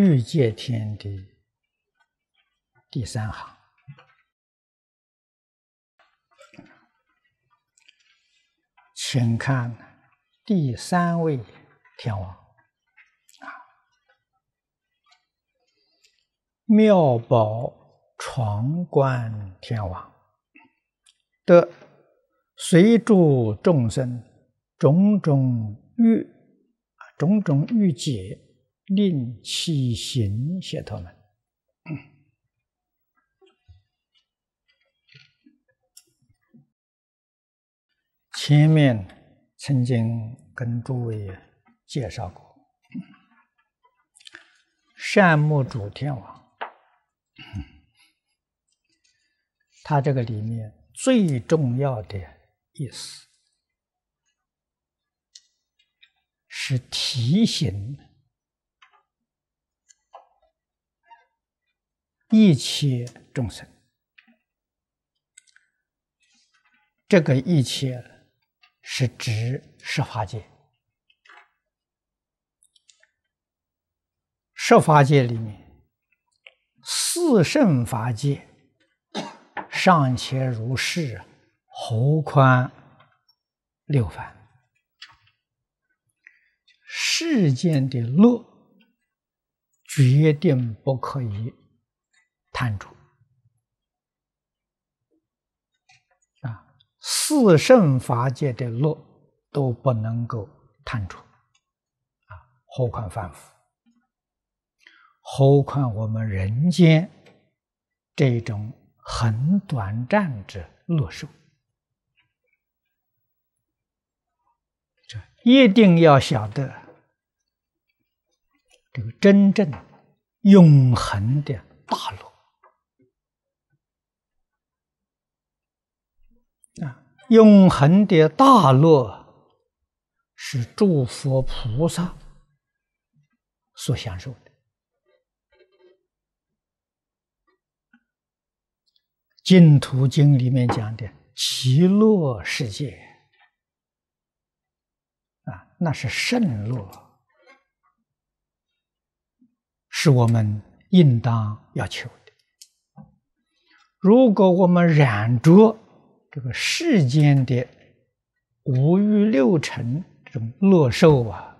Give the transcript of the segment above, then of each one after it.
欲界天的第三行，请看第三位天王啊，妙宝闯关天王的随住众生种种欲，种种欲解。令其行解脱门。前面曾经跟诸位介绍过，善目主天王，他这个里面最重要的意思，是提醒。一切众生，这个一切是指十法界。十法界里面，四圣法界尚且如是，何况六凡？世间的乐，决定不可以。探出啊，四圣法界的乐都不能够探出啊，何况凡夫？何况我们人间这种很短暂的乐受？这一定要晓得这个真正永恒的大陆。永恒的大乐是诸佛菩萨所享受的，《净土经》里面讲的极乐世界啊，那是圣乐，是我们应当要求的。如果我们染着，这个世间的五欲六尘，这种乐受啊，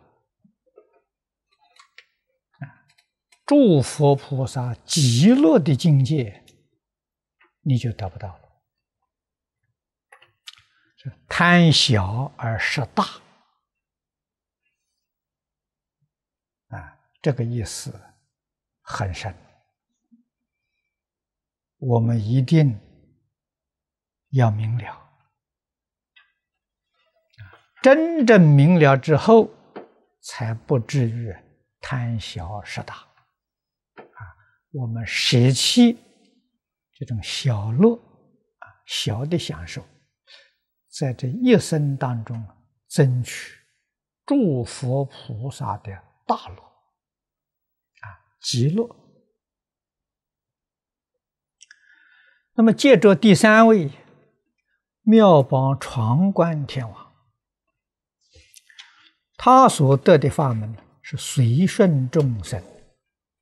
啊，诸佛菩萨极乐的境界，你就得不到了。贪小而失大，啊，这个意思很深，我们一定。要明了真正明了之后，才不至于贪小失大啊。我们舍弃这种小乐啊，小的享受，在这一生当中，争取诸佛菩萨的大乐啊，极乐。那么，借着第三位。妙邦闯关天王，他所得的法门是随顺众生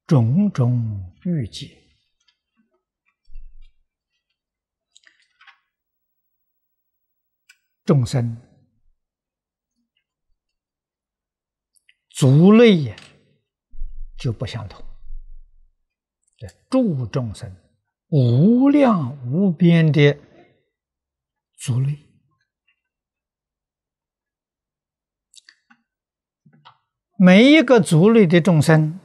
种种欲界，众生族类也就不相同。这诸众生无量无边的。族类，每一个族类的众生，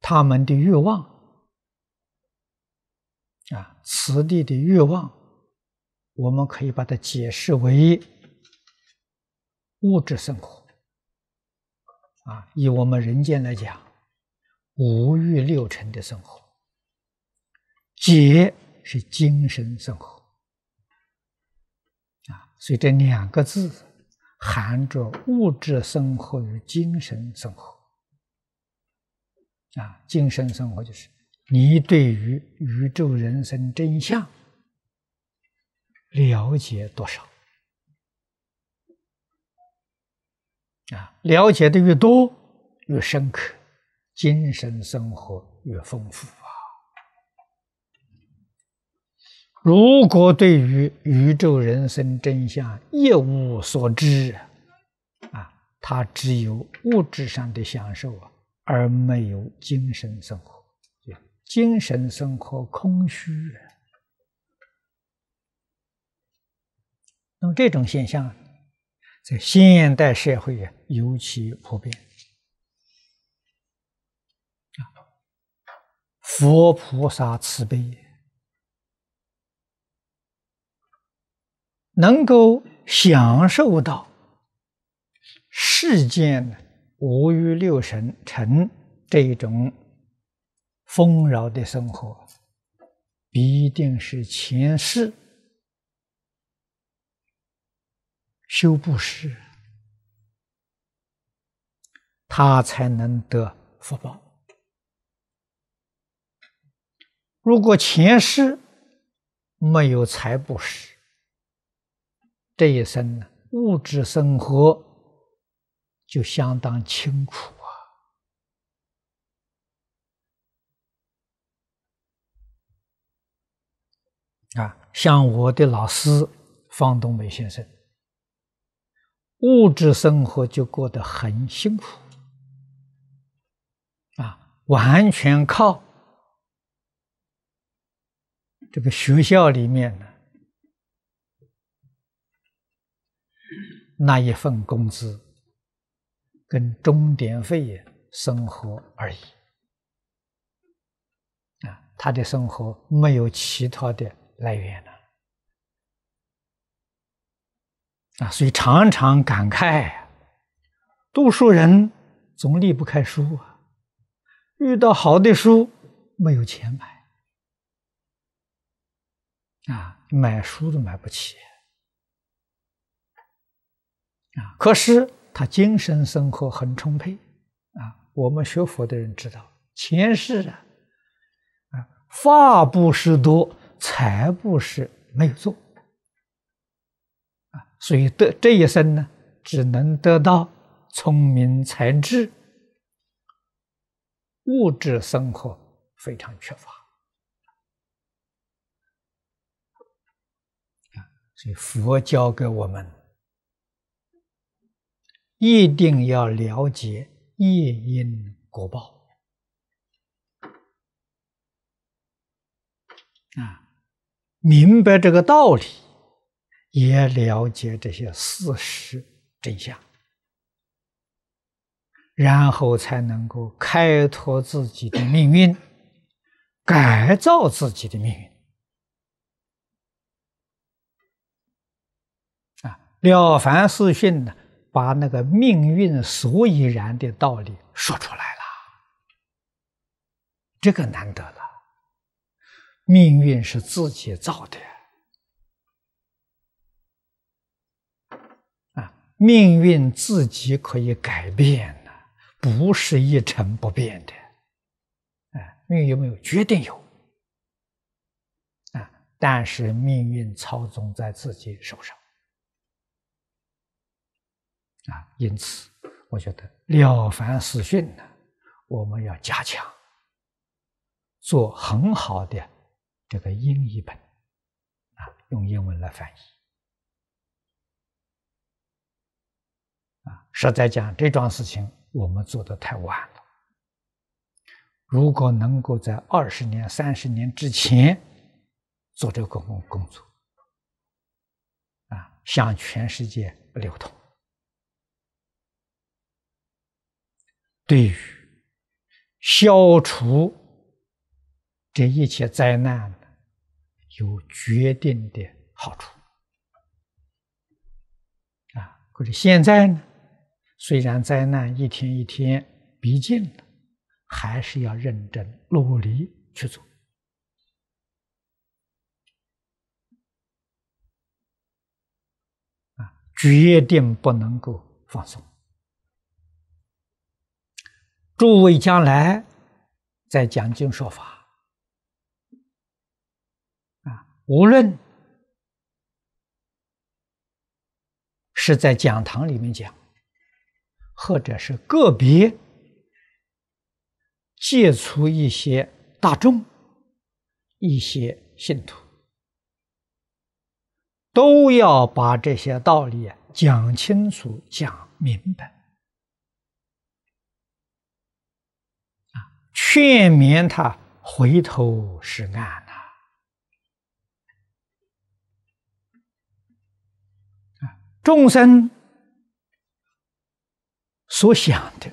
他们的欲望啊，此地的欲望，我们可以把它解释为物质生活啊。以我们人间来讲，五欲六尘的生活，解是精神生活啊，所以这两个字含着物质生活与精神生活啊。精神生活就是你对于宇宙人生真相了解多少啊？了解的越多，越深刻，精神生活越丰富。如果对于宇宙人生真相一无所知啊，他只有物质上的享受啊，而没有精神生活，精神生活空虚。那么这种现象在现代社会啊尤其普遍。佛菩萨慈悲。能够享受到世间五欲六尘、成这种丰饶的生活，必定是前世修布施，他才能得福报。如果前世没有财布施，这一生呢，物质生活就相当清苦啊！啊，像我的老师方东美先生，物质生活就过得很辛苦啊，完全靠这个学校里面呢。那一份工资跟钟点费生活而已啊，他的生活没有其他的来源了啊，所以常常感慨，读书人总离不开书啊，遇到好的书没有钱买啊，买书都买不起。可是他精神生活很充沛，啊，我们学佛的人知道，前世啊，啊，法布施多，财布施没有做，啊，所以得这一生呢，只能得到聪明才智，物质生活非常缺乏，啊，所以佛教给我们。一定要了解业因果报啊，明白这个道理，也了解这些事实真相，然后才能够开拓自己的命运，改造自己的命运啊，《了凡四训》呢。把那个命运所以然的道理说出来了，这个难得了。命运是自己造的啊，命运自己可以改变的，不是一成不变的。哎，命运有没有？决定有啊，但是命运操纵在自己手上。啊，因此我觉得《了凡四训》呢，我们要加强，做很好的这个英译本，啊，用英文来翻译。啊，实在讲，这桩事情我们做的太晚了。如果能够在二十年、三十年之前做这个公共工作，啊，向全世界流通。对于消除这一切灾难有决定的好处啊！可是现在呢，虽然灾难一天一天逼近了，还是要认真努力去做啊！决定不能够放松。诸位，将来在讲经说法啊，无论是在讲堂里面讲，或者是个别借出一些大众、一些信徒，都要把这些道理讲清楚、讲明白。劝勉他回头是岸呐！众生所想的、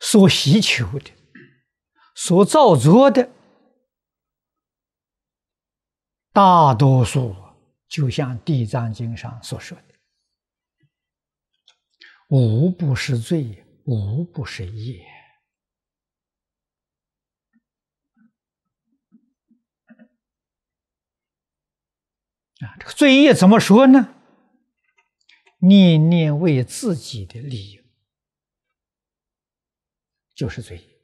所希求的、所造作的，大多数就像《地藏经》上所说的，无不是罪呀。无不是业啊！这个罪业怎么说呢？念念为自己的利益，就是罪业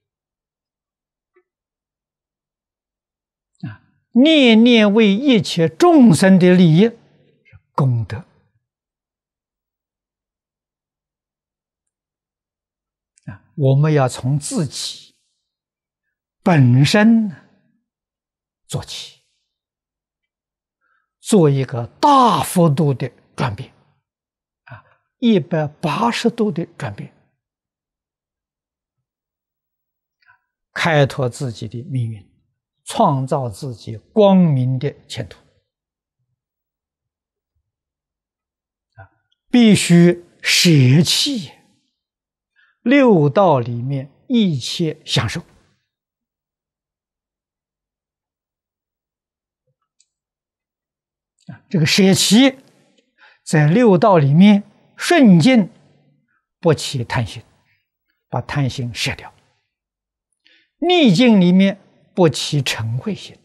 啊！念念为一切众生的利益，是功德。我们要从自己本身做起，做一个大幅度的转变，啊，一百八十度的转变，开拓自己的命运，创造自己光明的前途，必须舍弃。六道里面一切享受啊，这个舍弃在六道里面顺境不起贪心，把贪心舍掉；逆境里面不起嗔恚心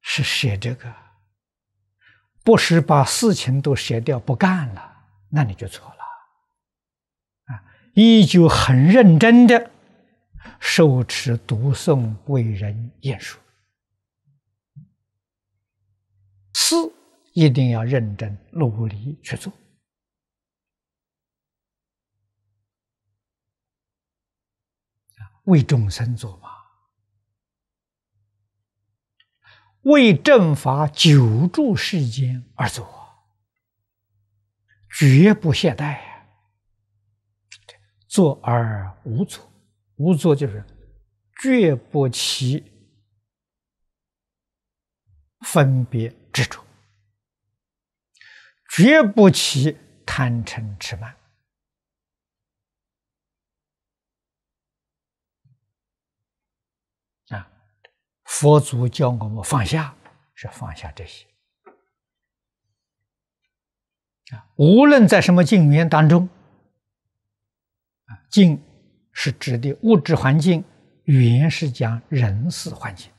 是写这个。不是把事情都卸掉不干了，那你就错了。啊，依旧很认真的受持读诵为人演说。四一定要认真努力去做，为众生做嘛。为正法久住世间而作。绝不懈怠呀！做而无做，无做就是绝不起分别执着，绝不起贪嗔痴慢。佛祖教我们放下，是放下这些啊。无论在什么境缘当中，啊，境是指的物质环境，语言是讲人事环境。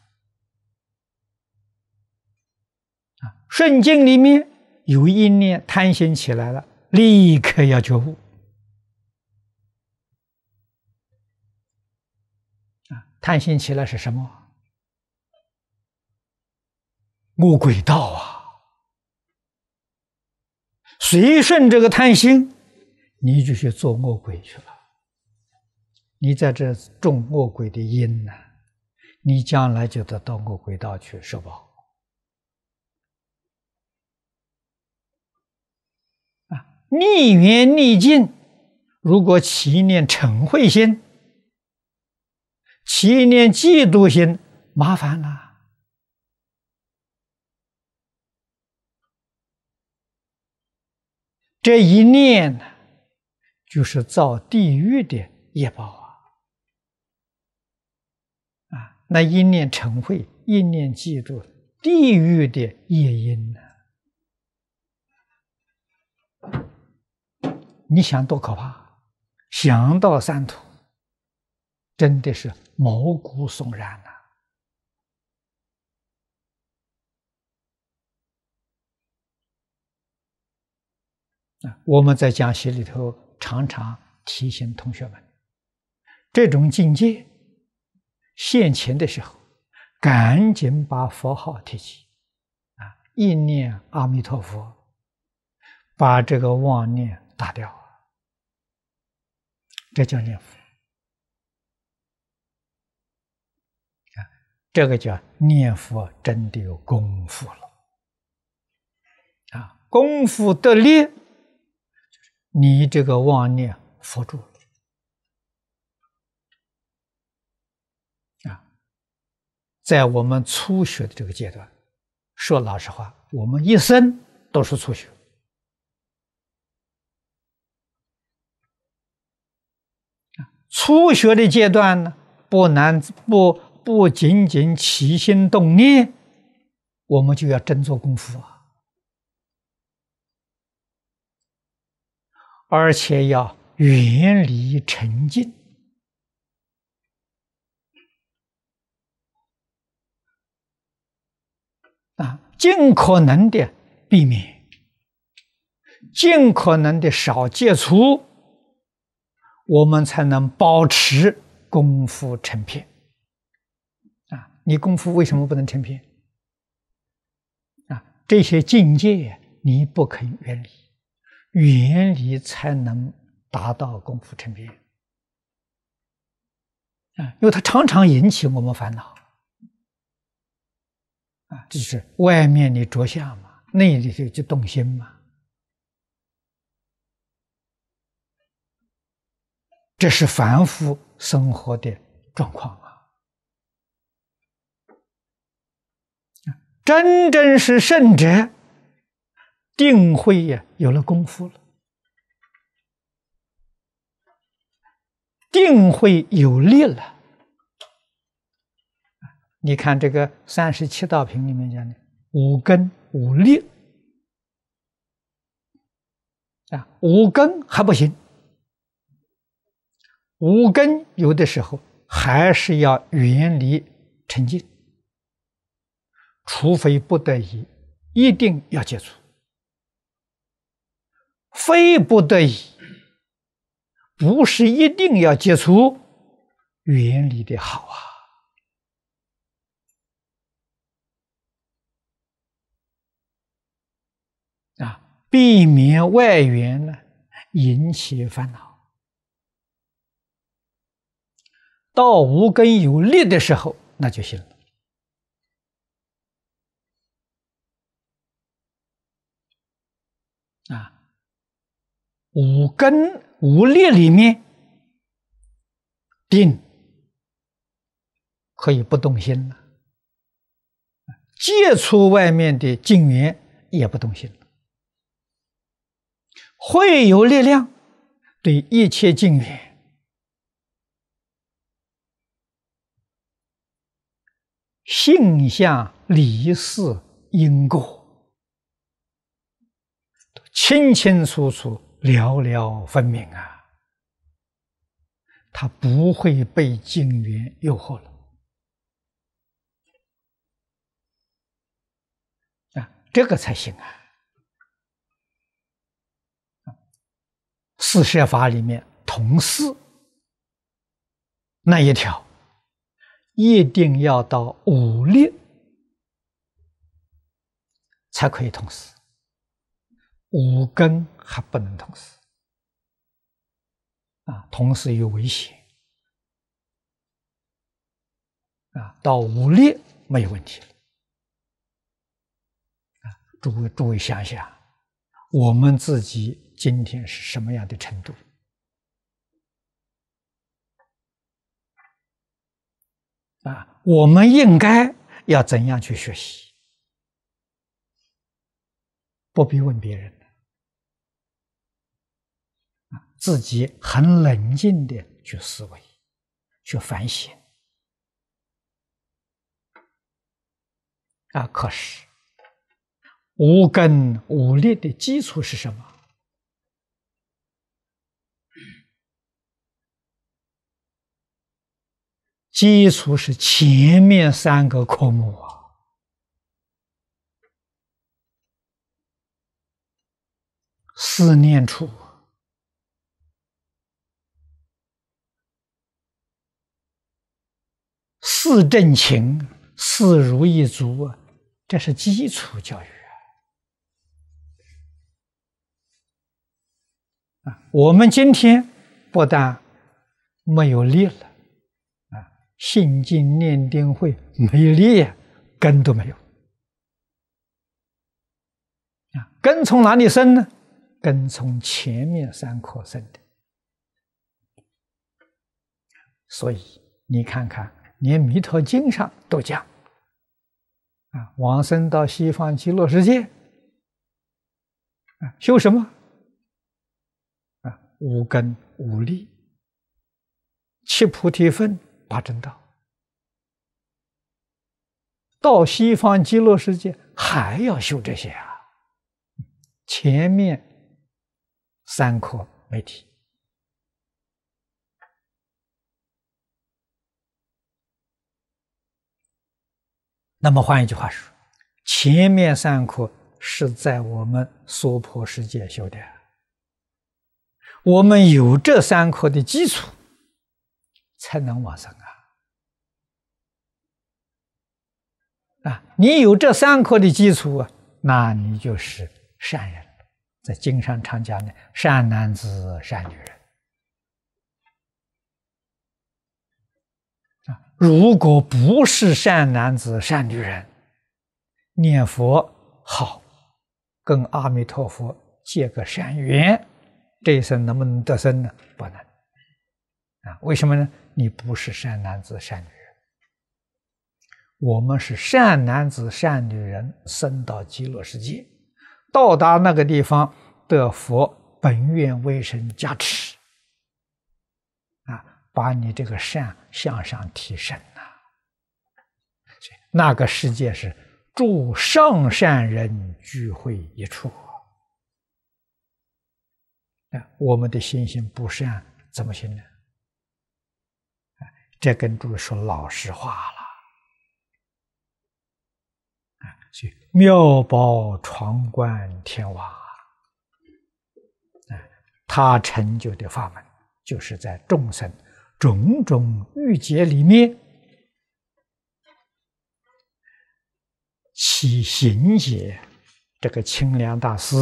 啊，顺境里面有一念贪心起来了，立刻要觉悟。啊，贪心起来是什么？恶鬼道啊！随顺这个贪心，你就去做恶鬼去了。你在这种恶鬼的因呢，你将来就得到恶鬼道去受报。啊，逆缘逆境，如果起念嗔恚心，起念嫉妒心，麻烦了。这一念呢，就是造地狱的业报啊！啊，那一念成慧，一念记住地狱的业因呢？你想多可怕？想到三途，真的是毛骨悚然呐！啊，我们在讲习里头常常提醒同学们，这种境界现前的时候，赶紧把佛号提起，啊，一念阿弥陀佛，把这个妄念打掉，这叫念佛。这个叫念佛，真的有功夫了。啊，功夫得力。你这个妄念佛住了啊！在我们初学的这个阶段，说老实话，我们一生都是初学初学的阶段呢，不难不不仅仅起心动念，我们就要真做功夫啊。而且要远离沉静啊，尽可能的避免，尽可能的少接触，我们才能保持功夫成片啊。你功夫为什么不能成片？啊，这些境界你不肯远离。远离才能达到功夫成片啊！因为它常常引起我们烦恼啊，这是外面的着相嘛，内里头就动心嘛，这是凡夫生活的状况啊。真真是圣者。定会有了功夫了，定会有力了。你看这个三十七道平里面讲的五根五力，啊，五根还不行，五根有的时候还是要远离沉静，除非不得已，一定要解除。非不得已，不是一定要接触原理的好啊！啊，避免外缘呢，引起烦恼。到无根有力的时候，那就行了啊。五根五力里面，定可以不动心了；接触外面的境缘也不动心了。会有力量对一切境缘性相理事因果清清楚楚。寥寥分明啊，他不会被境缘诱惑了啊，这个才行啊！四摄法里面同四那一条，一定要到五力才可以同时。五根还不能同时，啊，同时有危险，啊，到五力没有问题了，啊，诸位，诸位想想，我们自己今天是什么样的程度？啊，我们应该要怎样去学习？不必问别人。自己很冷静的去思维，去反省。啊，可是无根无力的基础是什么？基础是前面三个科目啊，思念处。四正情，四如意足，这是基础教育啊！我们今天不但没有力了啊，心经念定会没有立，根都没有啊！根从哪里生呢？根从前面三科生的，所以你看看。连《弥陀经》上都讲，啊，往生到西方极乐世界，啊，修什么？啊，五根五力、七菩提分、八正道，到西方极乐世界还要修这些啊？前面三颗没提。那么换一句话说，前面三颗是在我们娑婆世界修的，我们有这三颗的基础，才能往上啊！啊，你有这三科的基础啊，那你就是善人，在经上常讲的善男子、善女人。啊，如果不是善男子善女人念佛好，跟阿弥陀佛结个善缘，这一生能不能得生呢？不能。啊，为什么呢？你不是善男子善女人。我们是善男子善女人，生到极乐世界，到达那个地方得佛本愿威神加持。把你这个善向上提升呐！那个世界是诸上善人聚会一处我们的心性不善怎么行呢？这跟诸位说老实话了啊！所以妙宝闯关天王啊，他成就的法门就是在众生。种种欲结里面，起心结。这个清凉大师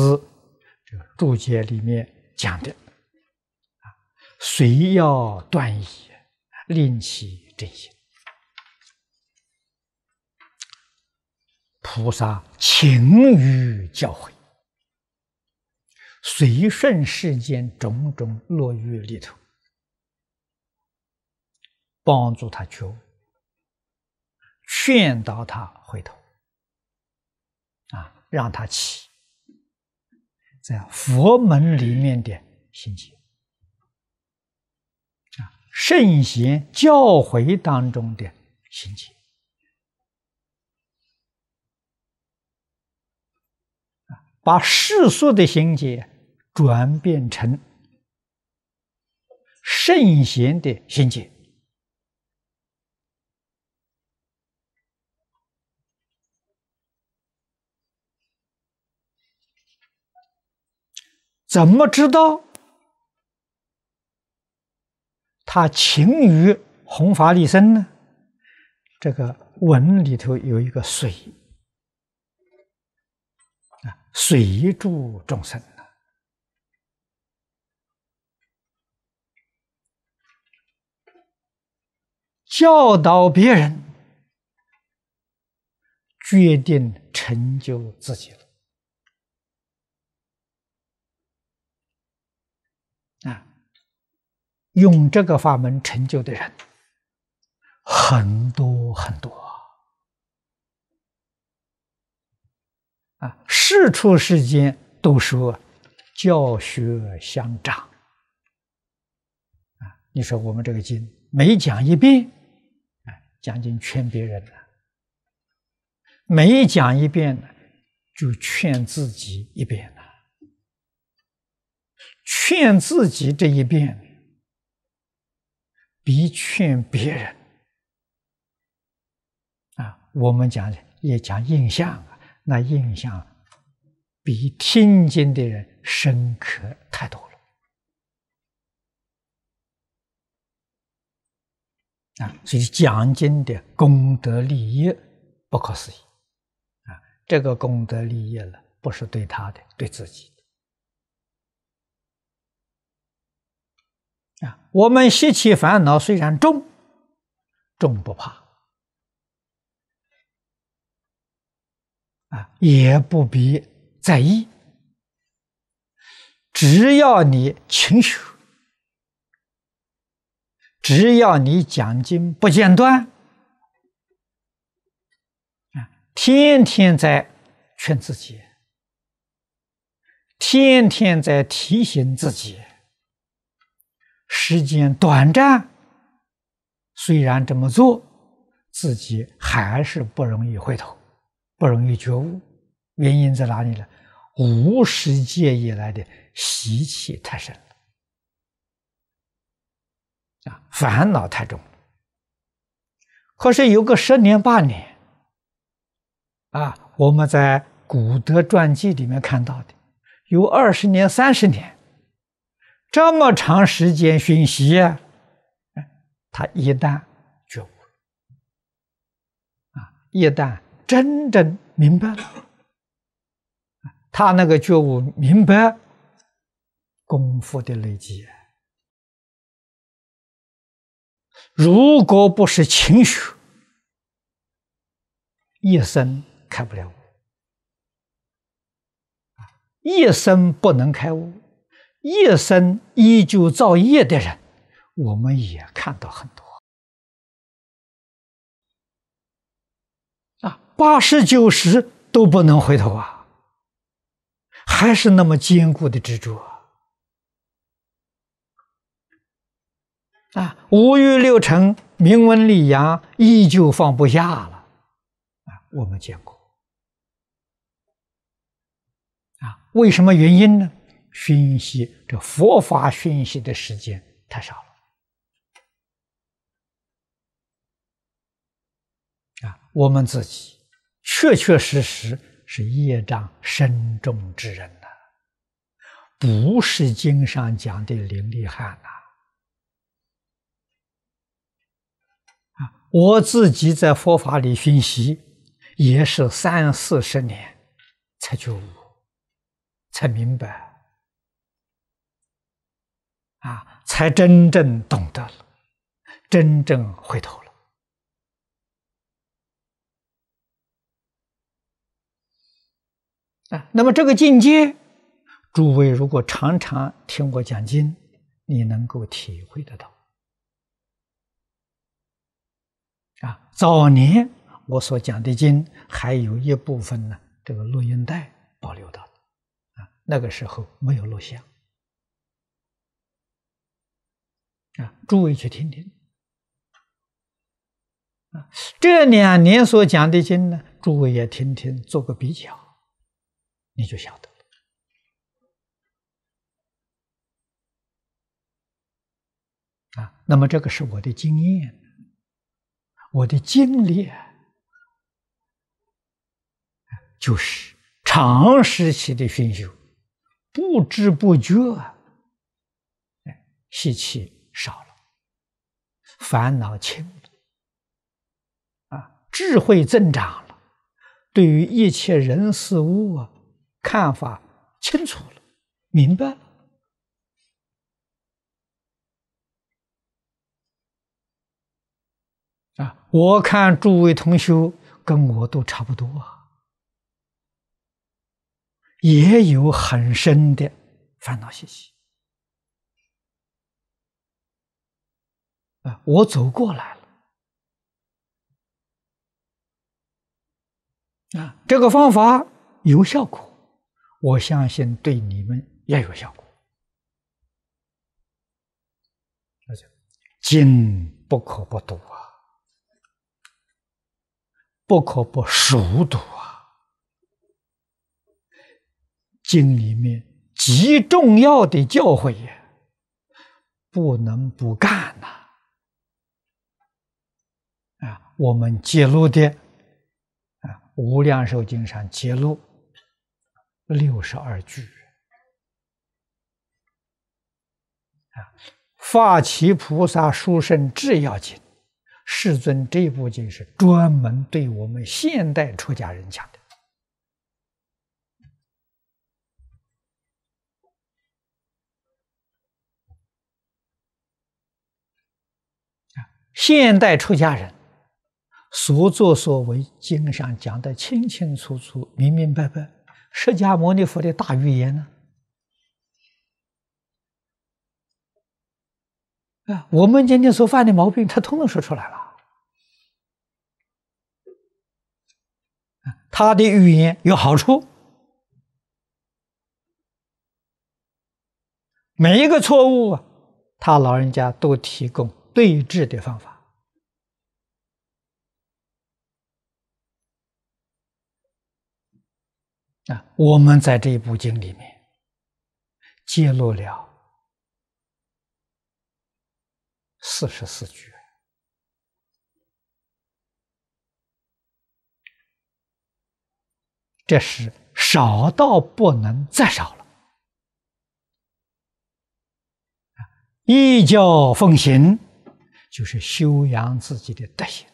这个注解里面讲的，啊，随要断也，令其真心。菩萨勤于教诲，随顺世间种种落欲里头。帮助他求，劝导他回头啊，让他起在佛门里面的心情。啊，圣贤教诲当中的心情。把世俗的心结转变成圣贤的心结。怎么知道他勤于弘法利生呢？这个文里头有一个“水”啊，水助众生教导别人，决定成就自己了。用这个法门成就的人很多很多啊！啊，世出世间都说教学相长啊！你说我们这个经每讲一遍，啊，讲经劝别人了；每讲一遍，就劝自己一遍了，劝自己这一遍。比劝别人啊，我们讲也讲印象啊，那印象比听经的人深刻太多了啊，所以讲经的功德利益不可思议啊，这个功德利益呢，不是对他的，对自己。啊，我们习气烦恼虽然重重不怕，啊也不必在意，只要你勤修，只要你讲经不间断，啊，天天在劝自己，天天在提醒自己。时间短暂，虽然这么做，自己还是不容易回头，不容易觉悟。原因在哪里呢？无世界以来的习气太深了，啊，烦恼太重。可是有个十年八年，啊，我们在古德传记里面看到的，有二十年、三十年。这么长时间熏习，他一旦觉悟，啊，一旦真正明白了，他那个觉悟明白功夫的累积，如果不是勤学，一生开不了悟，一生不能开悟。夜深依旧造业的人，我们也看到很多啊，八十九十都不能回头啊，还是那么坚固的执着啊，啊，五欲六尘、名闻利养依旧放不下了啊，我们见过啊，为什么原因呢？熏习这佛法熏习的时间太少了啊！我们自己确确实实是业障深重之人呐，不是经上讲的灵力汉呐啊！我自己在佛法里熏习，也是三四十年才觉悟，才明白。啊，才真正懂得了，真正回头了。啊，那么这个境界，诸位如果常常听我讲经，你能够体会得到。啊，早年我所讲的经，还有一部分呢，这个录音带保留到的。啊，那个时候没有录像。啊，诸位去听听。啊，这两年所讲的经呢，诸位也听听，做个比较，你就晓得。啊，那么这个是我的经验，我的经历，就是长时期的熏修，不知不觉，吸气。少了，烦恼轻了，啊，智慧增长了，对于一切人事物啊，看法清楚了，明白了。啊，我看诸位同学跟我都差不多，啊，也有很深的烦恼习气。啊，我走过来了，啊，这个方法有效果，我相信对你们也有效果。那就经不可不读啊，不可不熟读啊，经里面极重要的教诲呀，不能不干呐。我们揭露的啊，《无量寿经》上揭露六十二句啊，《发起菩萨殊胜智要经》，世尊这部经是专门对我们现代出家人讲的现代出家人。所作所为，经上讲的清清楚楚、明明白白。释迦牟尼佛的大预言呢？啊，我们今天所犯的毛病，他通通说出来了。他的语言有好处，每一个错误他老人家都提供对治的方法。啊，我们在这一部经里面揭露了四十四句，这是少到不能再少了。啊，依教奉行就是修养自己的德行。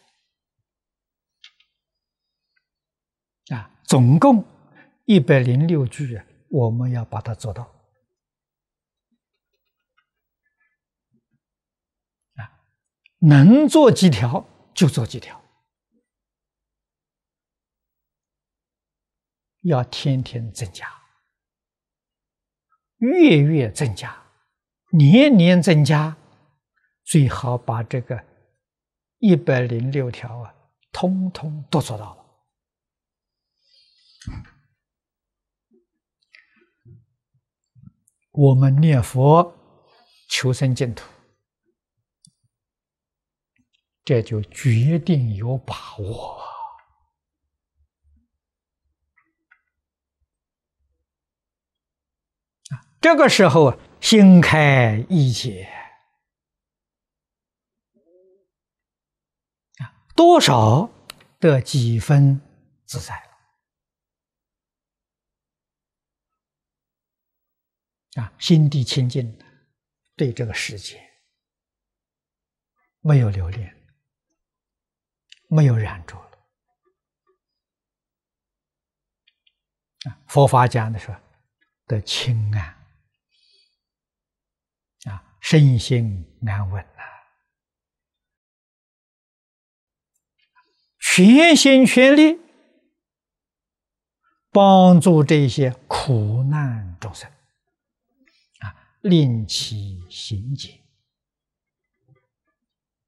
啊，总共。一百零六句，我们要把它做到啊！能做几条就做几条，要天天增加，月月增加，年年增加，最好把这个一百零六条啊，通通都做到了。我们念佛求生净土，这就决定有把握。这个时候啊，心开意解，多少的几分自在。啊，心地清净，对这个世界没有留恋，没有染着了。啊，佛法讲的是的，清安啊，身心安稳了，全心全力帮助这些苦难众生。令其行解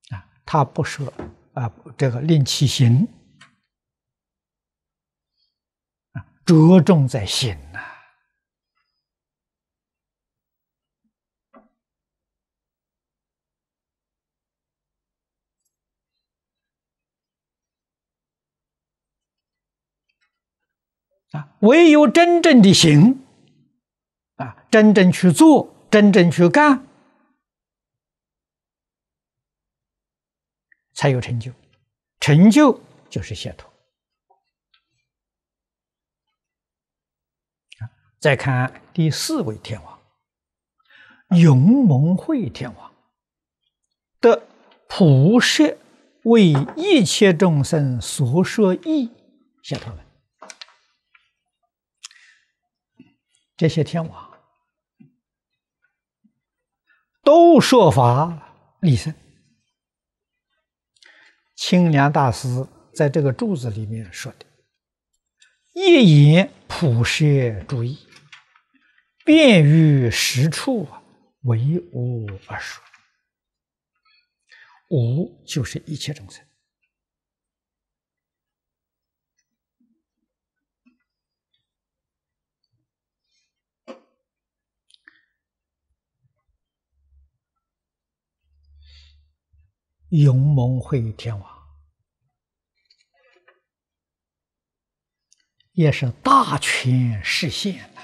啊，他不说啊，这个令其行啊，着重在行呐啊，唯有真正的行啊，真正去做。真正去干，才有成就。成就就是解脱。再看第四位天王，勇猛会天王的菩萨为一切众生所说意解脱了。这些天王。都设法立身。清凉大师在这个柱子里面说的：“一言普摄诸义，便于实处为吾而说。吾就是一切众生。”勇猛会天王也是大权视现呐！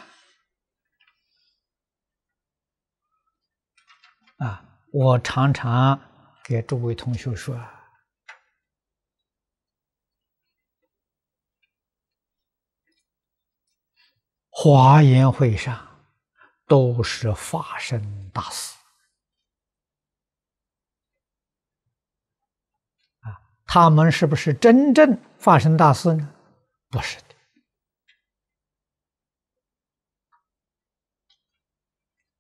啊，我常常给诸位同学说，华严会上都是法身大事。他们是不是真正发生大事呢？不是的，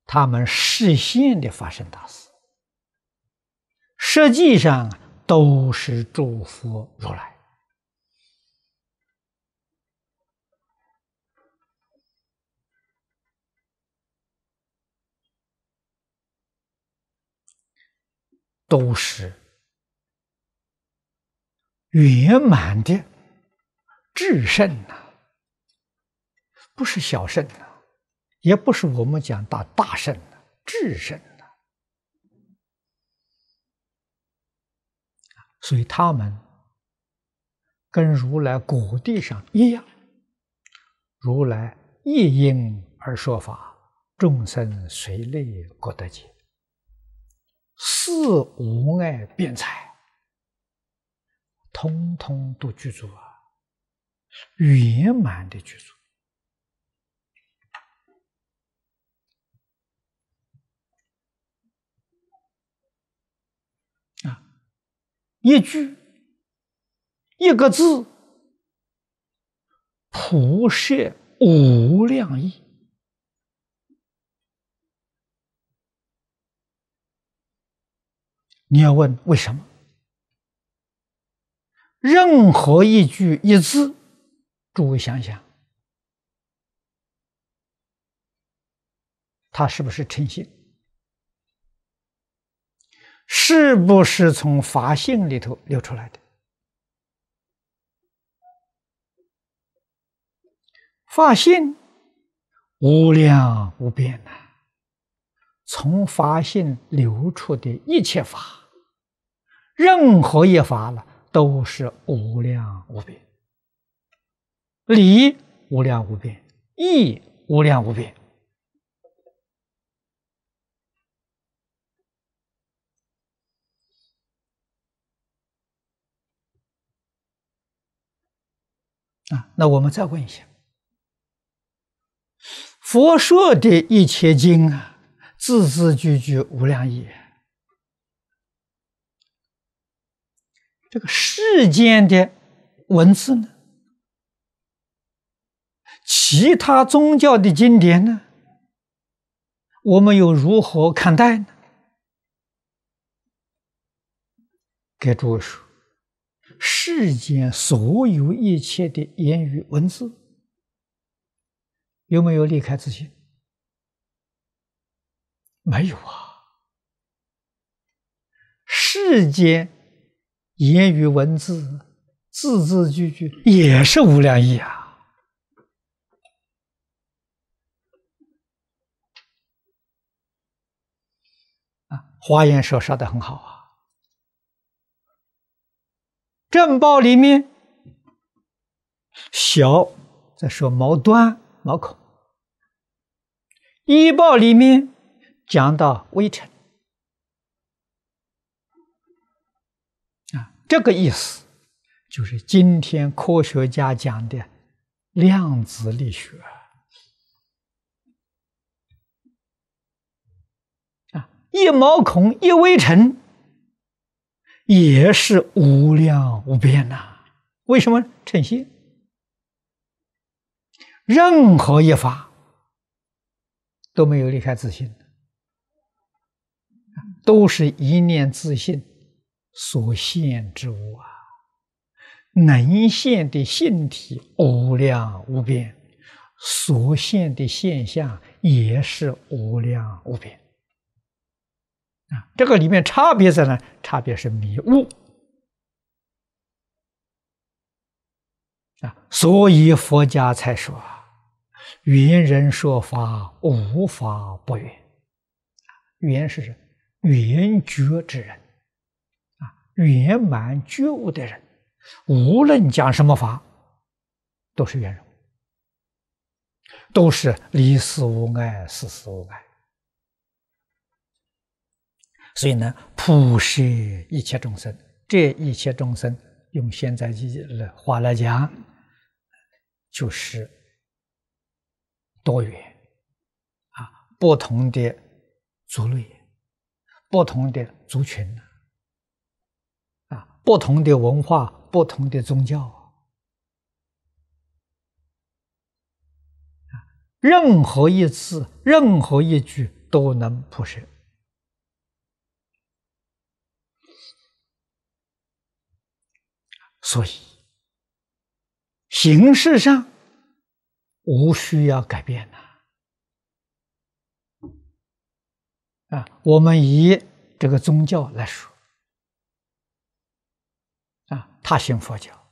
他们视线的发生大事，实际上都是祝福如来，都是。圆满的智圣呐，不是小圣呐，也不是我们讲大大圣啊，智圣啊。所以他们跟如来果地上一样，如来一因而说法，众生随类过得解，四无碍辩才。通通都具足啊，圆满的具足啊！一句一个字，普摄无量意。你要问为什么？任何一句一字，诸位想想，他是不是诚信？是不是从法性里头流出来的？法性无量无边呐，从法性流出的一切法，任何一法了。都是无量无边，理无量无边，义无量无边。啊，那我们再问一下，佛说的一切经啊，字字句句无量义。这个世间的文字呢？其他宗教的经典呢？我们又如何看待呢？该住世，世间所有一切的言语文字，有没有离开自己？没有啊，世间。言语文字，字字句句也是无量意啊！啊，花颜说舌的很好啊。正报里面，小在说毛端、毛孔；医报里面，讲到微尘。这个意思，就是今天科学家讲的量子力学啊，一毛孔一微尘，也是无量无边呐。为什么？称心？任何一法都没有离开自信都是一念自信。所现之物啊，能现的性体无量无边，所现的现象也是无量无边啊。这个里面差别在哪？差别是迷雾啊。所以佛家才说啊，缘人说法，无法不缘圆是缘觉之人。圆满觉悟的人，无论讲什么法，都是圆融，都是离死无碍，死死无碍。所以呢，普摄一切众生，这一切众生，用现在话来讲，就是多元啊，不同的族类，不同的族群。不同的文化，不同的宗教任何一字，任何一句都能普摄，所以形式上无需要改变呐。啊，我们以这个宗教来说。他信佛教，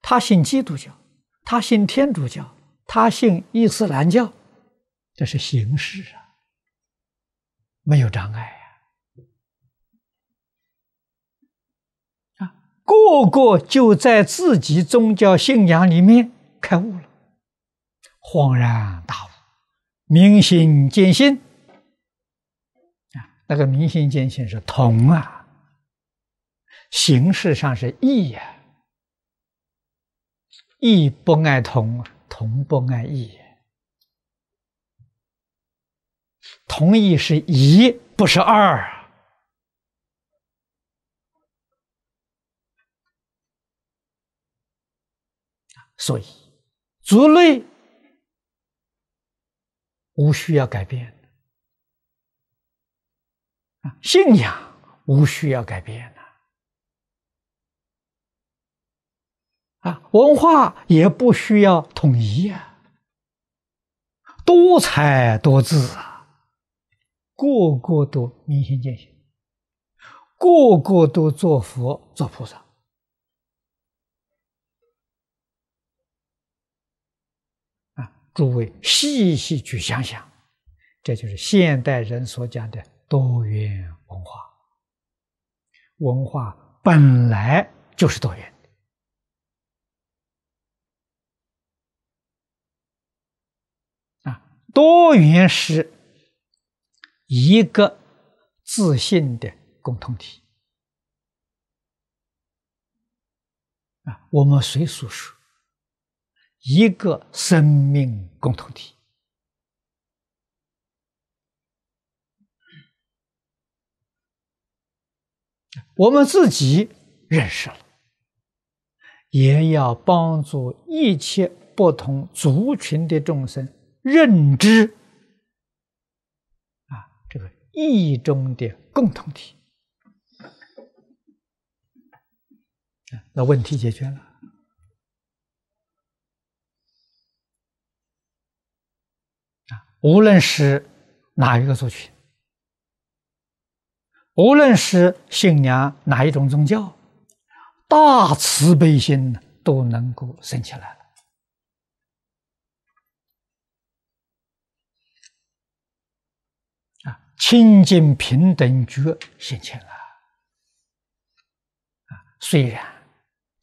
他信基督教，他信天主教，他信伊斯兰教，这是形式啊，没有障碍啊。啊，个个就在自己宗教信仰里面开悟了，恍然大悟，明心见性啊！那个明心见性是同啊。形式上是义呀，义不爱同，同不爱异，同意是一不是二啊。所以，族类无需要改变，啊，信仰无需要改变。啊，文化也不需要统一呀，多才多智啊，个个都明心见性，个个都做佛做菩萨。啊，诸位细细去想想，这就是现代人所讲的多元文化。文化本来就是多元。多元是一个自信的共同体啊！我们谁所属一个生命共同体？我们自己认识了，也要帮助一切不同族群的众生。认知啊，这个意中的共同体，那问题解决了无论是哪一个族群，无论是信仰哪一种宗教，大慈悲心都能够升起来了。清净平等觉现前了，啊，虽然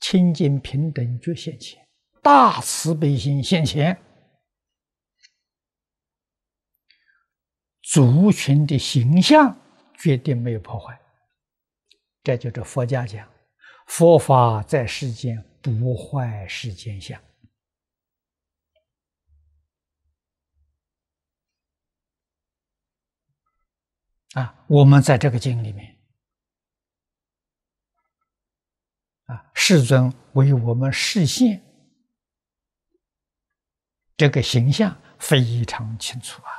清净平等觉现前，大慈悲心现前，族群的形象绝对没有破坏。这就是佛家讲，佛法在世间，不坏世间相。啊，我们在这个经里面，啊，世尊为我们示现这个形象非常清楚啊，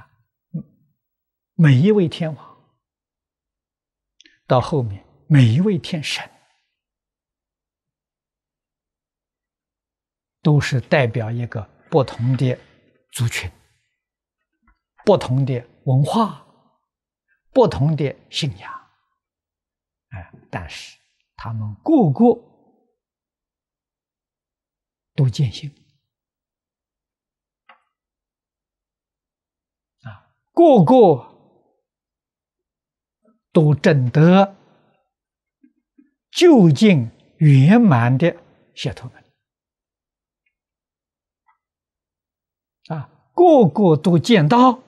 啊，每一位天王到后面，每一位天神，都是代表一个不同的族群，不同的。文化不同的信仰，哎，但是他们个个都践行，啊，个个都证得究竟圆满的解脱门，啊，个个都见到。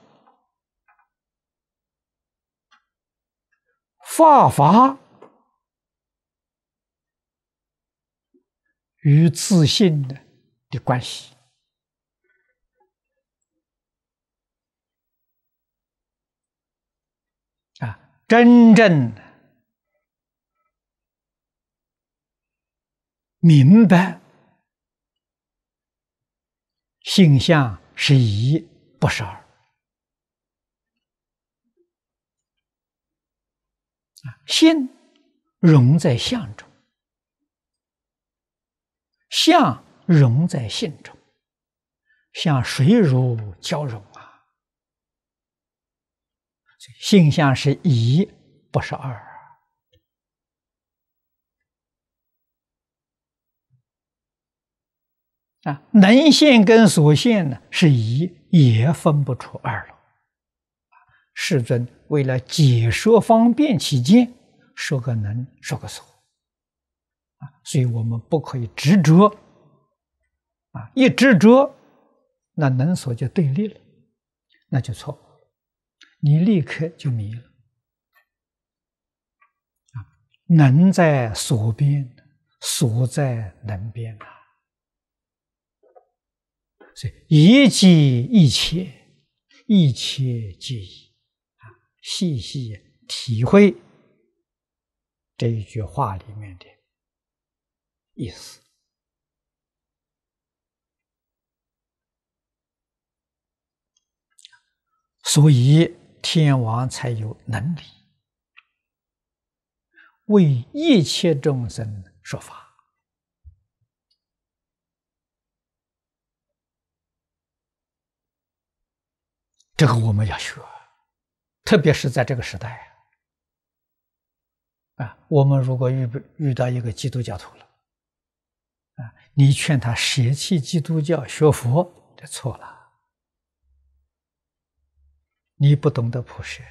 法法与自信的的关系啊，真正明白性相是一，不是二。心融在相中，相融在性中，相水乳交融啊！性相是一，不是二啊！能现跟所现呢是一，也分不出二了。世尊为了解说方便起见。说个能，说个所，啊，所以我们不可以执着，啊，一执着，那能所就对立了，那就错，你立刻就迷了，啊，能在所边，所在能边啊。所以一即一切，一切即一，啊，细细体会。这一句话里面的意思，所以天王才有能力为一切众生说法。这个我们要学，特别是在这个时代。啊，我们如果遇不遇到一个基督教徒了，啊，你劝他舍弃基督教，学佛，这错了，你不懂得普世。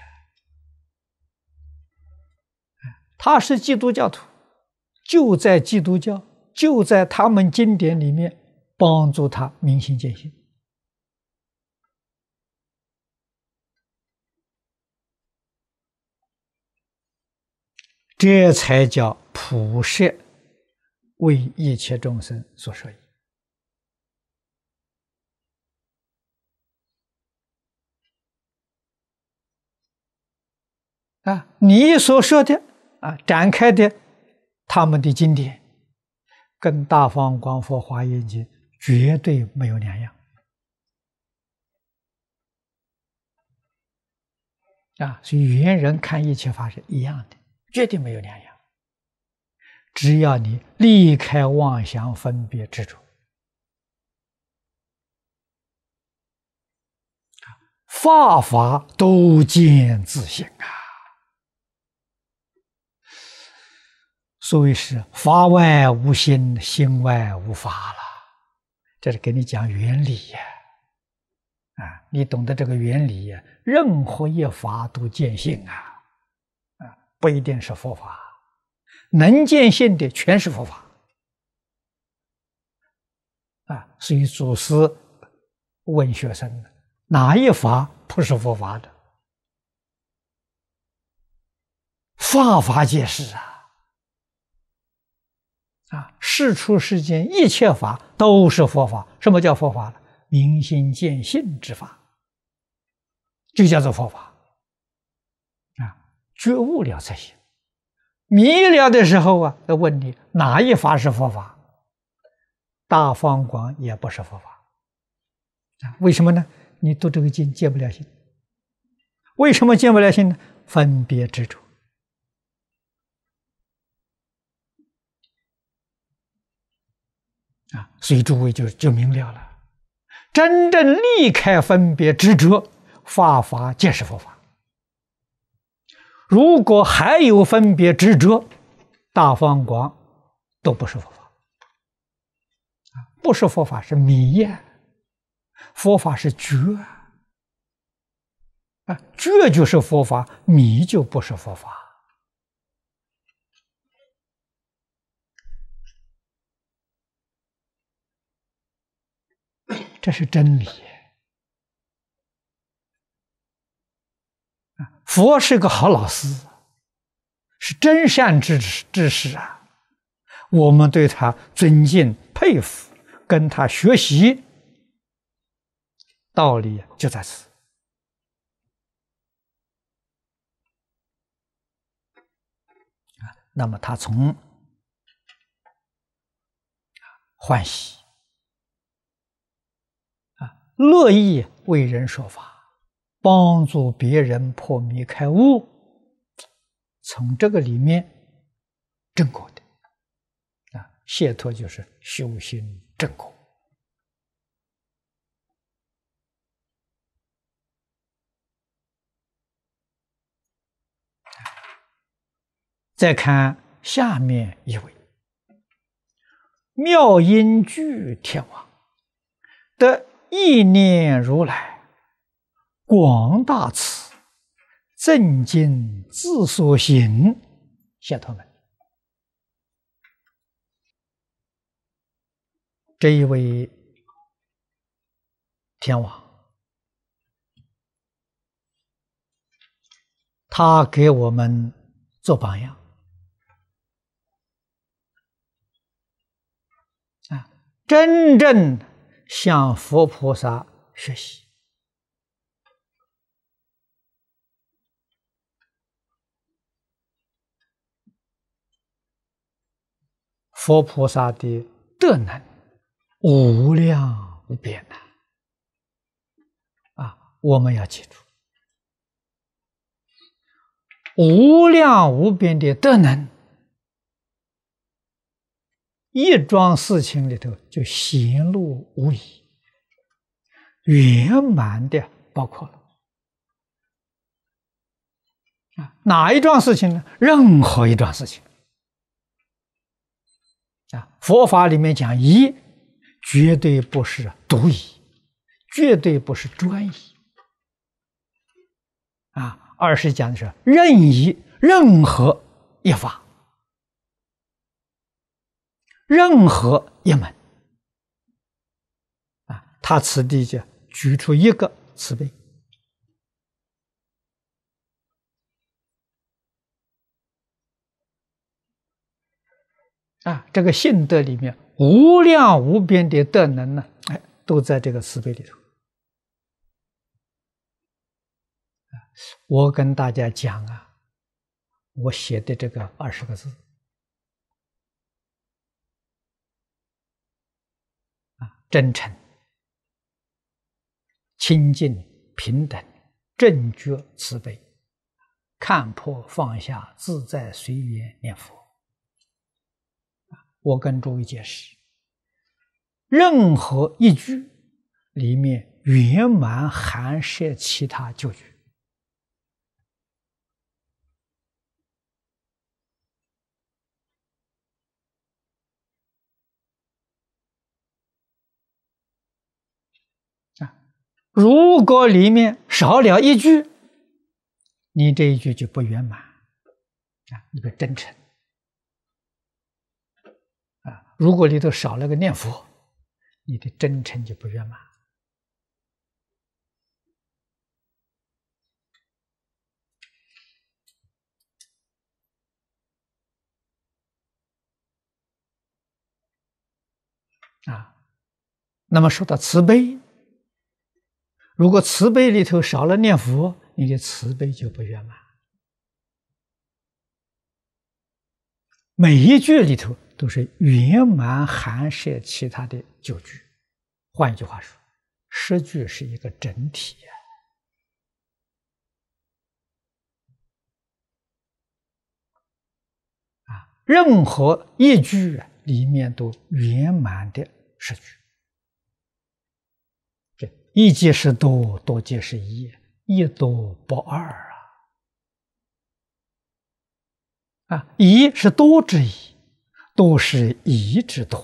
他是基督教徒，就在基督教，就在他们经典里面帮助他明心见性。这才叫普摄，为一切众生所摄。啊，你所说的啊，展开的他们的经典，跟《大方广佛华严经》绝对没有两样。啊，所以缘人看一切法是一样的。绝对没有两样。只要你离开妄想分别执着，法法都见自性啊！所谓是法外无心，心外无法了。这是给你讲原理呀！啊，你懂得这个原理呀？任何一法都见性啊！不一定是佛法，能见性的全是佛法，啊，所以祖师问学生：哪一法不是佛法的？法法皆是啊！啊，世出世间一切法都是佛法。什么叫佛法？明心见性之法，就叫做佛法。觉悟了才行。明了的时候啊，要问你哪一法是佛法？大方广也不是佛法，啊，为什么呢？你读这个经，见不了心。为什么见不了心呢？分别执着。啊，所以诸位就就明了了，真正离开分别执着，法法皆是佛法。如果还有分别执着，大方广都不是佛法，不是佛法是迷呀，佛法是觉，啊，觉就是佛法，迷就不是佛法，这是真理。佛是个好老师，是真善之之士啊！我们对他尊敬、佩服，跟他学习道理就在此那么他从欢喜啊，乐意为人说法。帮助别人破迷开悟，从这个里面正果的啊，解脱就是修心正果。再看下面一位，妙音具天王的意念如来。广大慈，正经自所行，谢朋友们，这一位天王，他给我们做榜样啊，真正向佛菩萨学习。佛菩萨的德能，无量无边呐！啊，我们要记住，无量无边的德能，一桩事情里头就显露无疑，圆满的包括了啊！哪一桩事情呢？任何一桩事情。啊，佛法里面讲一，绝对不是独一，绝对不是专一，啊，而是讲的是任意任何一法，任何一门，啊，他此地就举出一个慈悲。啊，这个信德里面无量无边的德能呢，哎，都在这个慈悲里头。我跟大家讲啊，我写的这个二十个字啊：真诚、清净、平等、正觉、慈悲，看破放下，自在随缘念佛。我跟诸位解释，任何一句里面圆满含摄其他九句啊。如果里面少了一句，你这一句就不圆满啊，你不真诚。如果里头少了个念佛，你的真诚就不圆满。啊，那么说到慈悲，如果慈悲里头少了念佛，你的慈悲就不圆满。每一句里头。都是圆满含摄其他的九句，换一句话说，十句是一个整体啊，任何一句里面都圆满的十句，这一即是多，多即是一，一多不二啊，啊，一是多之一。都是一之多，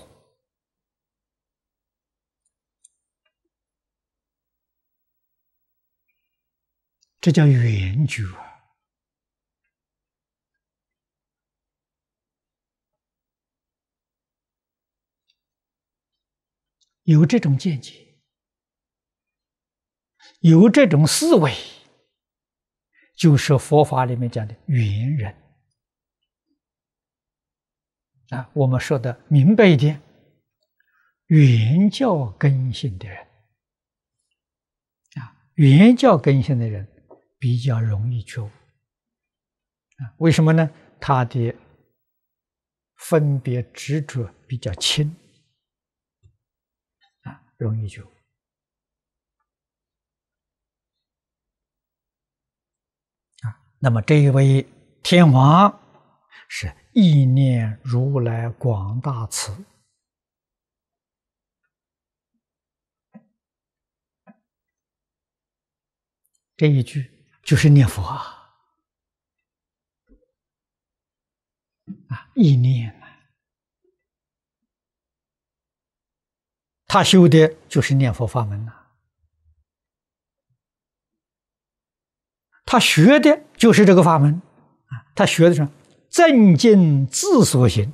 这叫圆觉。有这种见解，有这种思维，就是佛法里面讲的圆人。啊，我们说的明白一点，原教根性的人，啊，原教根性的人比较容易觉悟，啊，为什么呢？他的分别执着比较轻，啊，容易觉悟。那么这一位天王是。意念如来广大慈，这一句就是念佛啊！啊，意念啊，他修的就是念佛法门呐，他学的就是这个法门啊，他学的是。正尽自所行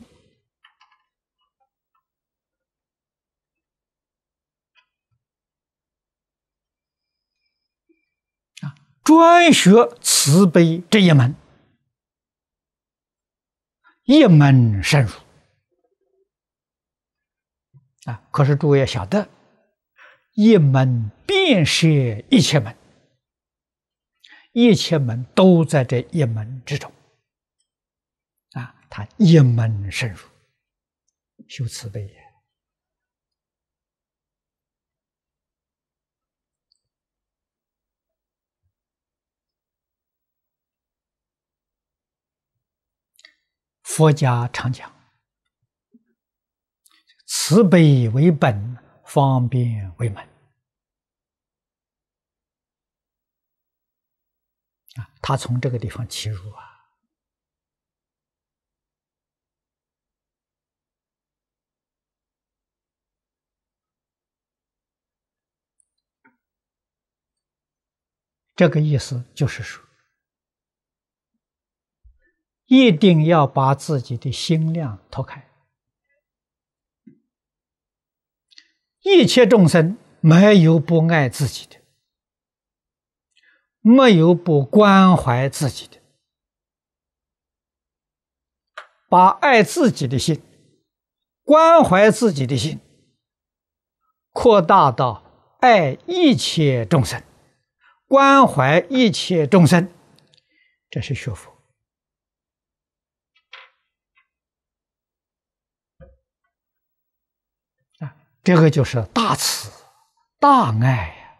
啊，专学慈悲这一门，一门深入啊。可是诸位要晓得，一门便是一切门，一切门都在这一门之中。他一门深入修慈悲也。佛家常讲，慈悲为本，方便为门。啊，他从这个地方切入啊。这个意思就是说，一定要把自己的心量脱开。一切众生没有不爱自己的，没有不关怀自己的。把爱自己的心、关怀自己的心扩大到爱一切众生。关怀一切众生，这是学佛啊！这个就是大慈大爱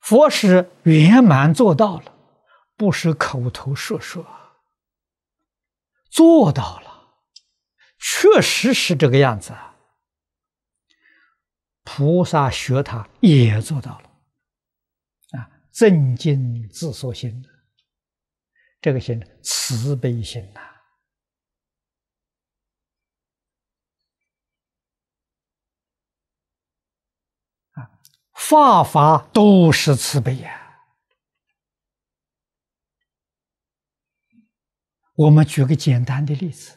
佛是圆满做到了，不是口头说说，做到了，确实是这个样子。啊。菩萨学他也做到了啊！正经自所心，这个心慈悲心呐！啊，法法都是慈悲呀。我们举个简单的例子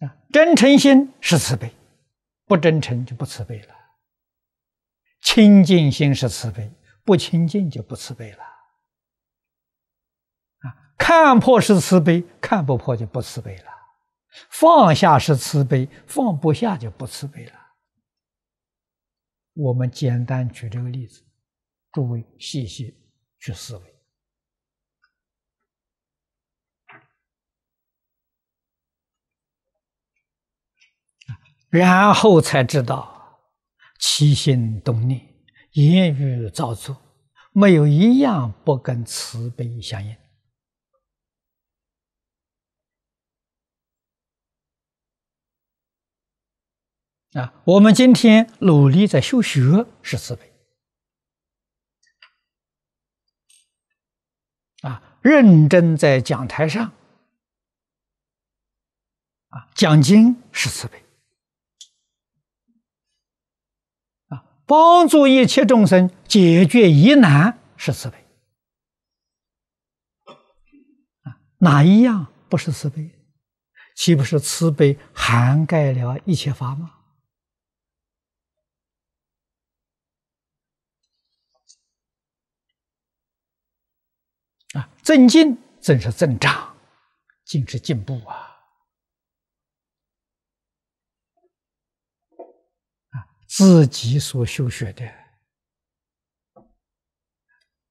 啊，真诚心是慈悲。不真诚就不慈悲了，清净心是慈悲，不清净就不慈悲了。啊，看破是慈悲，看不破就不慈悲了；放下是慈悲，放不下就不慈悲了。我们简单举这个例子，诸位细细去思维。然后才知道，起心动念、言语造作，没有一样不跟慈悲相应。啊，我们今天努力在修学是慈悲，啊，认真在讲台上，啊，讲经是慈悲。帮助一切众生解决疑难是慈悲哪一样不是慈悲？岂不是慈悲涵盖了一切法吗？啊，增进正是增长，进是进步啊！自己所修学的，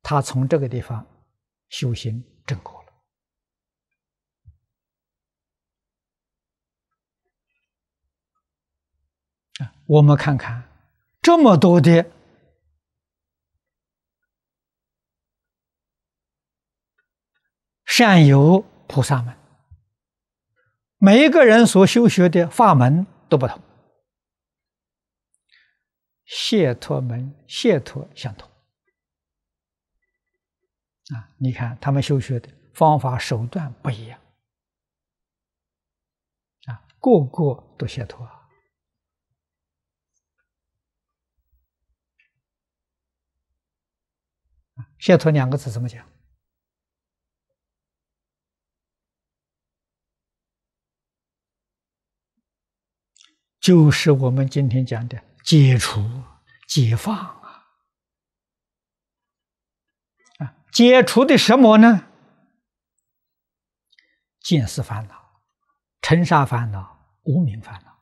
他从这个地方修行正果了。啊，我们看看这么多的善友菩萨们，每一个人所修学的法门都不同。解脱门，解脱相同。啊！你看他们修学的方法手段不一样啊，个个都解脱啊！“解脱”两个字怎么讲？就是我们今天讲的。解除、解放啊！啊，解除的什么呢？见思烦恼、尘沙烦恼、无名烦恼。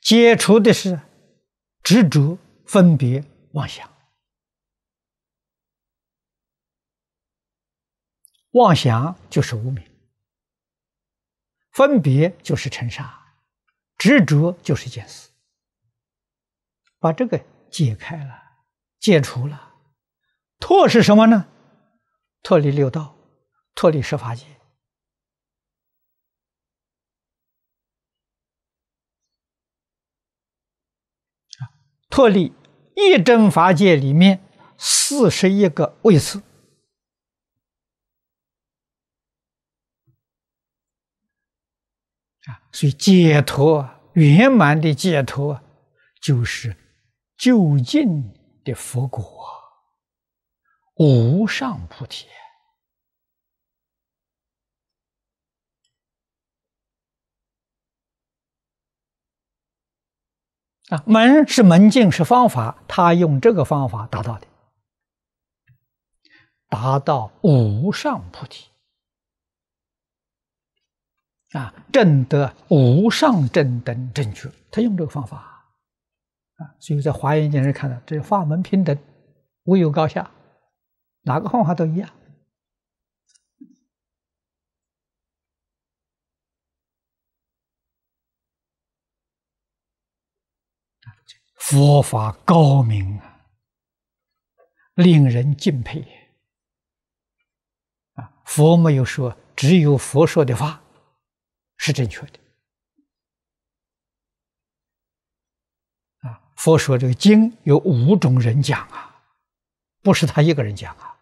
解除的是执着、分别、妄想。妄想就是无明，分别就是尘沙，执着就是见思。把这个解开了，解除了，脱是什么呢？脱离六道，脱离十法界，脱离一真法界里面四十一个位次。所以解脱圆满的解脱，就是究竟的佛果，无上菩提啊。门是门径，是方法，他用这个方法达到的，达到无上菩提。啊，证得无上正等正觉，他用这个方法啊，所以在华严经上看到，这法门平等，无有高下，哪个方法都一样。佛法高明啊，令人敬佩啊！佛没有说，只有佛说的话。是正确的啊！佛说这个经有五种人讲啊，不是他一个人讲啊。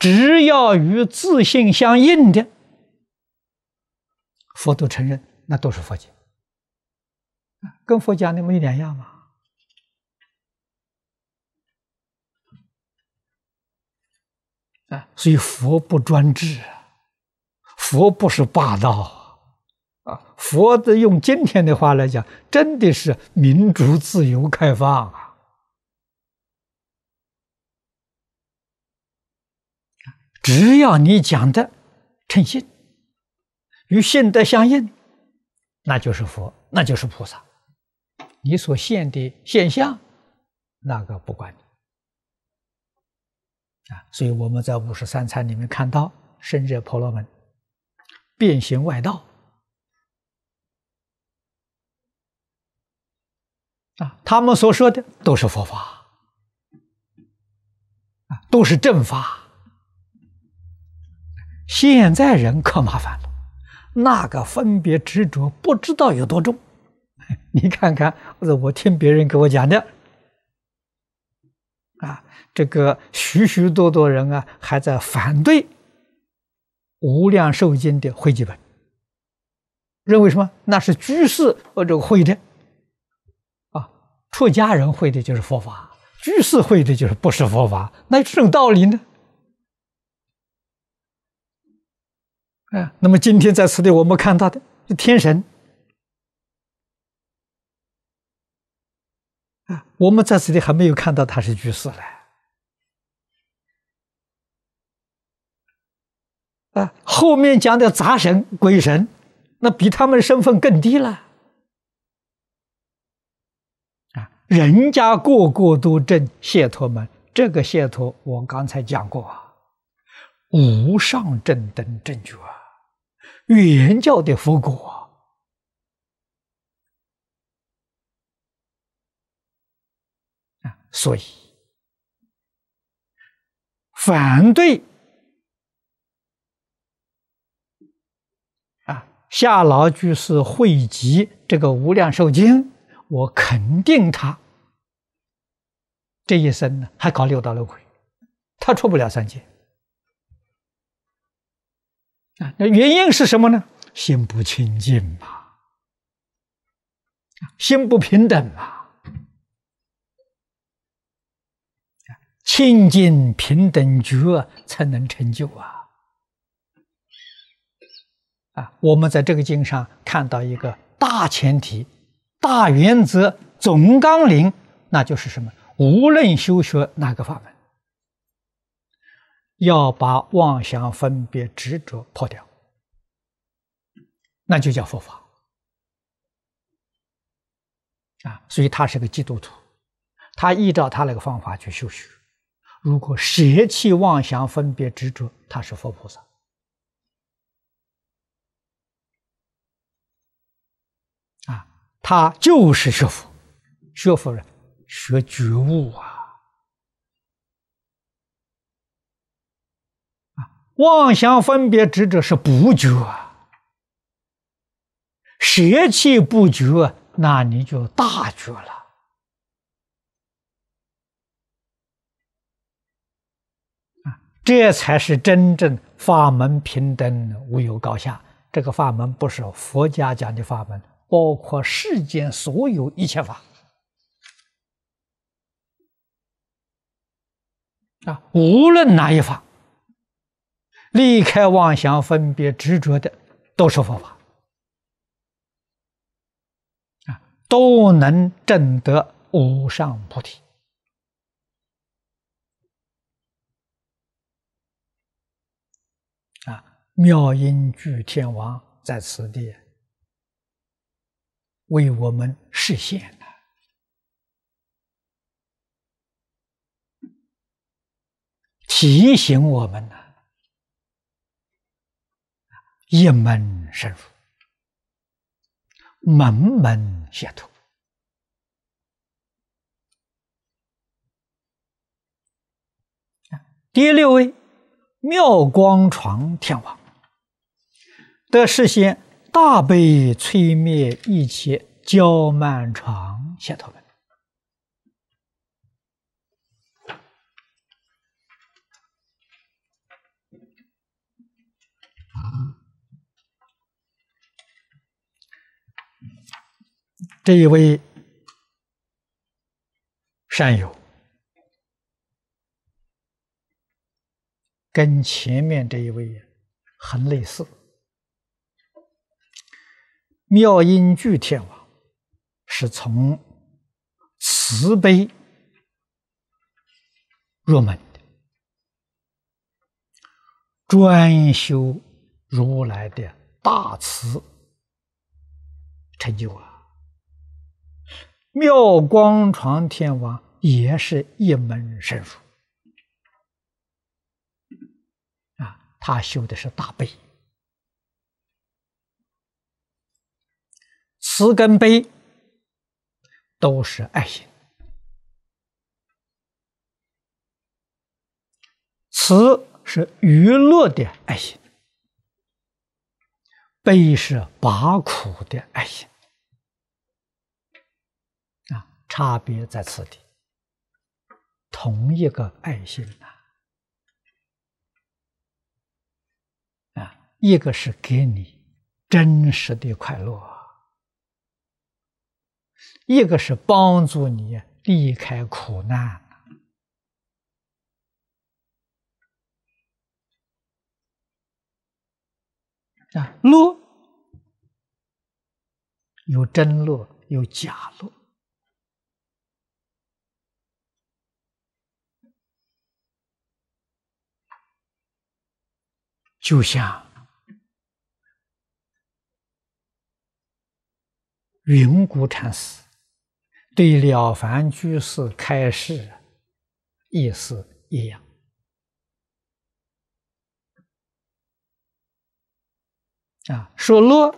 只要与自信相应的，佛都承认，那都是佛经，跟佛讲的没两样嘛。啊，所以佛不专制啊，佛不是霸道啊，佛的用今天的话来讲，真的是民主、自由、开放啊！只要你讲的称心，与信德相应，那就是佛，那就是菩萨。你所现的现象，那个不管你。啊，所以我们在五十三参里面看到，甚至婆罗门，变形外道，啊，他们所说的都是佛法，啊，都是正法。现在人可麻烦了，那个分别执着不知道有多重，你看看，我听别人给我讲的。这个许许多多人啊，还在反对《无量寿经》的会集本，认为什么？那是居士或者会的啊，出家人会的就是佛法，居士会的就是不是佛法？那这种道理呢？啊，那么今天在此地我们看到的是天神啊，我们在此地还没有看到他是居士来。后面讲的杂神鬼神，那比他们身份更低了。啊，人家个个都证解脱门，这个解脱我刚才讲过啊，无上正等正觉，原教的佛果啊，所以反对。下牢居士汇集这个无量寿经，我肯定他这一生还搞六道轮回，他出不了三界啊！那原因是什么呢？心不清净嘛，心不平等嘛，清净平等觉才能成就啊。啊，我们在这个经上看到一个大前提、大原则、总纲领，那就是什么？无论修学哪个法门，要把妄想、分别、执着破掉，那就叫佛法。啊，所以他是个基督徒，他依照他那个方法去修学。如果舍弃妄想、分别、执着，他是佛菩萨。他就是学佛，学佛人学觉悟啊！啊，妄想分别执着是不觉，啊，邪气不觉，那你就大觉了。这才是真正法门平等无有高下。这个法门不是佛家讲的法门。包括世间所有一切法啊，无论哪一法，离开妄想、分别、执着的，都是佛法啊，都能证得无上菩提啊！妙音聚天王在此地。为我们实现了，提醒我们呢，一门深入，门门解脱。第六位妙光床天王的示现。大悲摧灭一切娇慢长，下头的这一位善友，跟前面这一位很类似。妙音聚天王是从慈悲入门的，专修如来的大慈成就啊。妙光床天王也是一门神术啊，他修的是大悲。慈跟悲都是爱心，慈是娱乐的爱心，悲是拔苦的爱心，啊，差别在此地，同一个爱心呐、啊，一个是给你真实的快乐。一个是帮助你离开苦难啊，乐有真乐，有假乐，就像云谷禅师。对了凡居士开示，意思一样啊。说落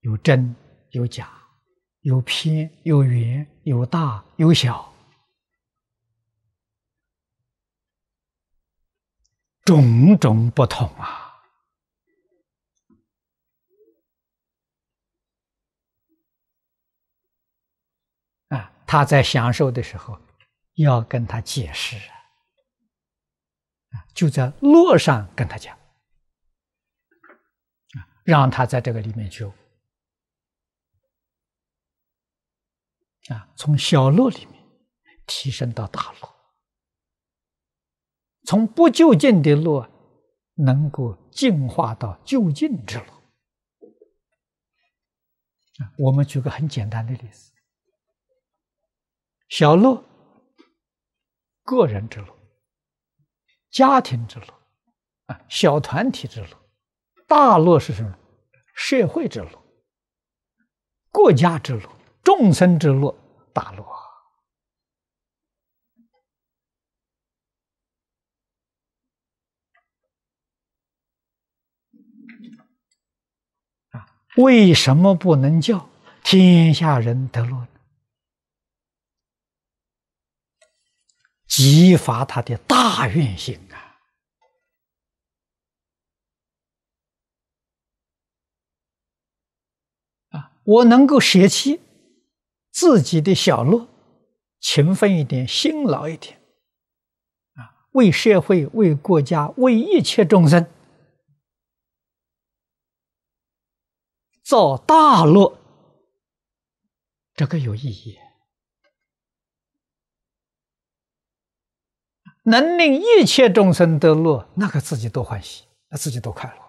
有真有假，有偏有圆，有大有小，种种不同啊。他在享受的时候，要跟他解释啊，就在路上跟他讲让他在这个里面去。啊，从小路里面提升到大路，从不就近的路能够进化到就近之路啊。我们举个很简单的例子。小乐，个人之路，家庭之路，啊，小团体之路，大乐是什么？社会之路，国家之路，众生之路，大路啊！为什么不能叫天下人得乐？激发他的大愿心啊！啊，我能够舍弃自己的小乐，勤奋一点，辛劳一点，啊，为社会、为国家、为一切众生造大乐，这个有意义。能令一切众生得乐，那可自己多欢喜，那自己多快乐。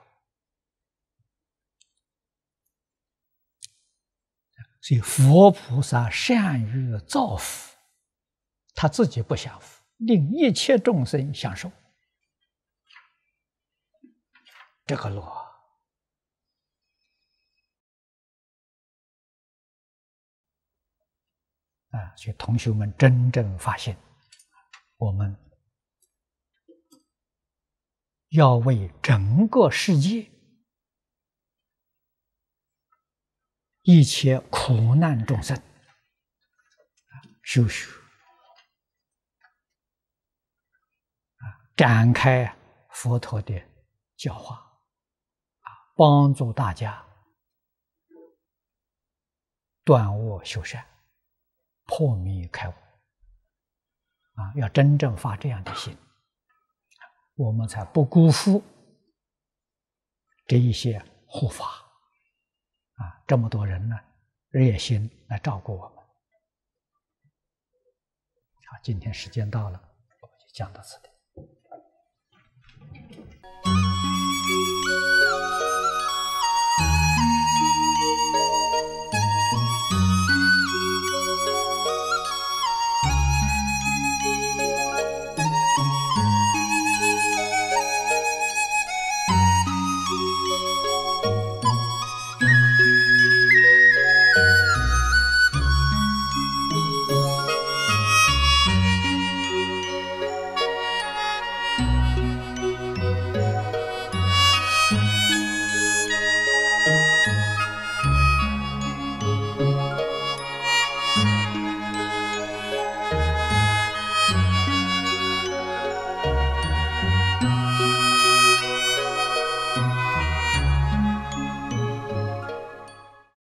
所以佛菩萨善于造福，他自己不享福，令一切众生享受这个乐。啊，所以同学们真正发现我们。要为整个世界一切苦难众生，修学，展开佛陀的教化，啊，帮助大家断恶修善，破迷开悟，啊，要真正发这样的心。我们才不辜负这一些护法啊，这么多人呢，热心来照顾我们。好，今天时间到了，我们就讲到此地。